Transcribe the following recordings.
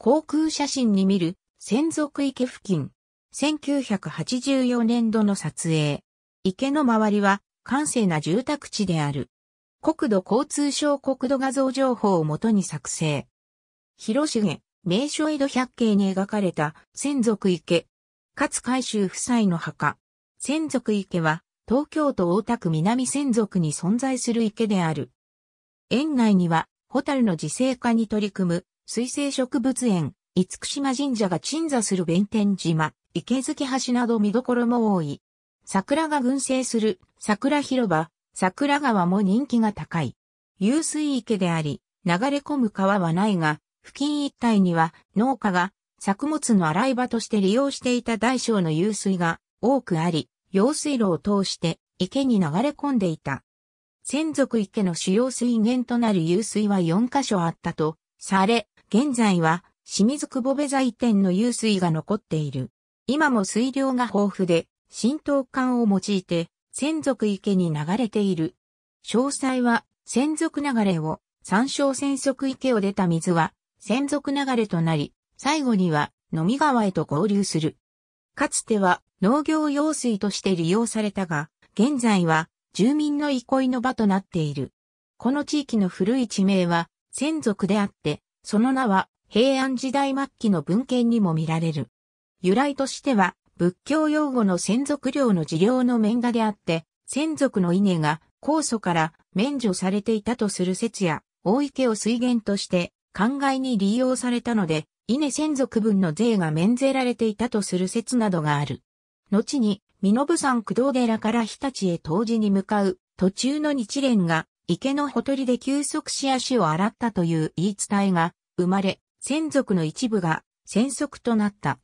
航空写真に見る、専属池付近。1984年度の撮影。池の周りは、閑静な住宅地である。国土交通省国土画像情報をもとに作成。広重、名所江戸百景に描かれた、専属池。勝海舟夫妻の墓。専属池は、東京都大田区南専属に存在する池である。園内には、ホタルの自生化に取り組む水生植物園、厳島神社が鎮座する弁天島、池月橋など見どころも多い。桜が群生する桜広場、桜川も人気が高い。湧水池であり、流れ込む川はないが、付近一帯には農家が作物の洗い場として利用していた大小の湧水が多くあり、用水路を通して池に流れ込んでいた。先属池の主要水源となる湧水は4カ所あったとされ、現在は清水久保部財店の湧水が残っている。今も水量が豊富で、浸透管を用いて、専属池に流れている。詳細は、専属流れを、参照洗属池を出た水は、専属流れとなり、最後には、飲み川へと合流する。かつては、農業用水として利用されたが、現在は、住民の憩いの場となっている。この地域の古い地名は、専属であって、その名は平安時代末期の文献にも見られる。由来としては、仏教用語の先族料の治療の面画であって、先族の稲が酵素から免除されていたとする説や、大池を水源として灌漑に利用されたので、稲先族分の税が免税られていたとする説などがある。後に、身延山工藤寺から日立へ当時に向かう途中の日蓮が池のほとりで休息し足を洗ったという言い伝えが生まれ、先族の一部が先族となった。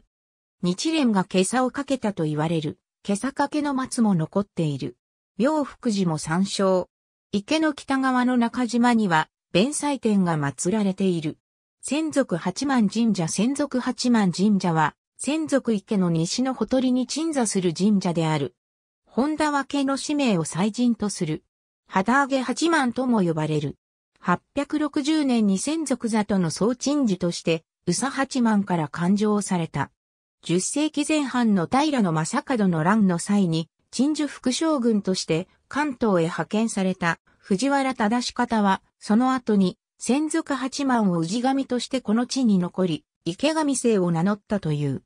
日蓮が袈裟をかけたと言われる、袈裟掛けの松も残っている。妙福寺も参照。池の北側の中島には、弁祭天が祀られている。先族八幡神社先族八幡神社は、先族池の西のほとりに鎮座する神社である。本田分家の使命を祭神とする。旗揚げ八幡とも呼ばれる。860年に先祖座との総鎮守として、宇佐八幡から勘定された。10世紀前半の平の正門の乱の際に、鎮守副将軍として関東へ派遣された藤原忠方は、その後に、先属八幡を氏神としてこの地に残り、池上姓を名乗ったという。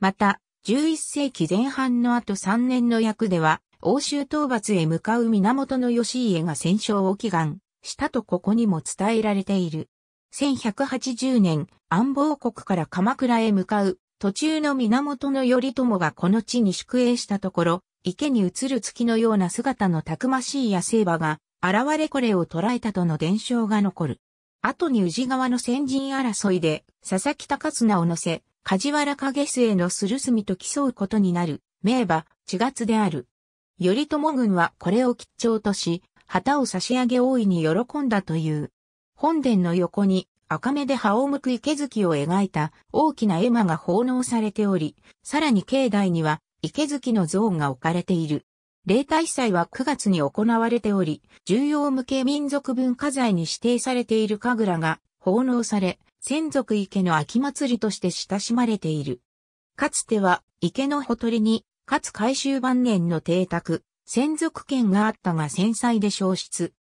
また、11世紀前半の後3年の役では、欧州討伐へ向かう源義家が戦勝を祈願したとここにも伝えられている。1180年、安房国から鎌倉へ向かう途中の源頼朝がこの地に宿営したところ、池に映る月のような姿のたくましい野生馬が現れこれを捉えたとの伝承が残る。後に宇治川の先人争いで佐々木高綱を乗せ、梶原景末のするすみと競うことになる、名馬、地月である。頼朝軍はこれを吉兆とし、旗を差し上げ大いに喜んだという。本殿の横に赤目で葉を向く池月を描いた大きな絵馬が奉納されており、さらに境内には池月の像が置かれている。例大祭は9月に行われており、重要無形民族文化財に指定されている神楽が奉納され、先族池の秋祭りとして親しまれている。かつては池のほとりにかつ改修晩年の邸宅、専属権があったが戦災で消失。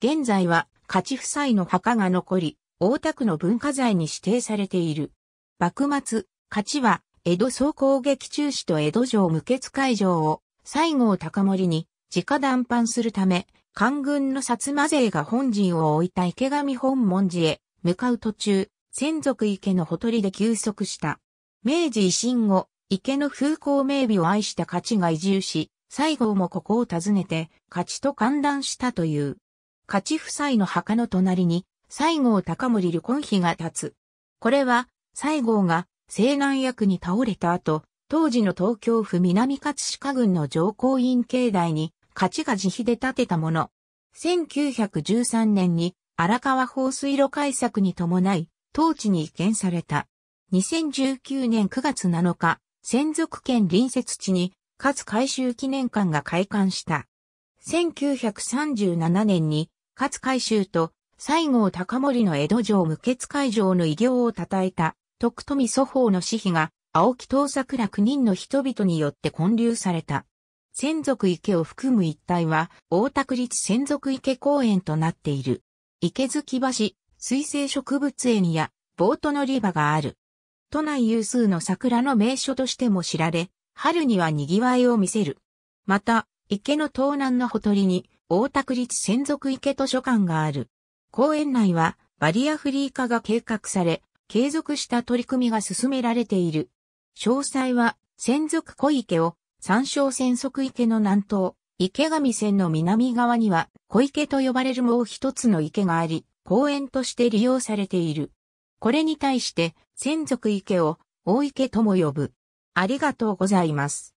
現在は、勝ち夫妻の墓が残り、大田区の文化財に指定されている。幕末、勝ちは、江戸総攻撃中止と江戸城無血会場を、西郷隆盛に、直談判するため、官軍の薩摩勢が本陣を置いた池上本門寺へ、向かう途中、専属池のほとりで休息した。明治維新後、池の風光明媚を愛した勝ちが移住し、西郷もここを訪ねて、勝ちと観覧したという。勝ち夫妻の墓の隣に、西郷隆盛離婚碑が立つ。これは、西郷が西南役に倒れた後、当時の東京府南葛飾郡の上皇院境内に、勝ちが自費で建てたもの。1913年に荒川放水路改作に伴い、当地に移転された。2019年9月7日、専属県隣接地に、勝海舟記念館が開館した。1937年に、勝海舟と西郷隆盛の江戸城無血会場の偉業を称えた、徳富祖法の死費が、青木東作ら9人の人々によって建立された。専属池を含む一帯は、大田区立専属池公園となっている。池月橋、水生植物園や、ボート乗り場がある。都内有数の桜の名所としても知られ、春には賑わいを見せる。また、池の東南のほとりに、大田区立専属池図書館がある。公園内は、バリアフリー化が計画され、継続した取り組みが進められている。詳細は、専属小池を、山椒専属池の南東、池上線の南側には、小池と呼ばれるもう一つの池があり、公園として利用されている。これに対して、専属池を、大池とも呼ぶ。ありがとうございます。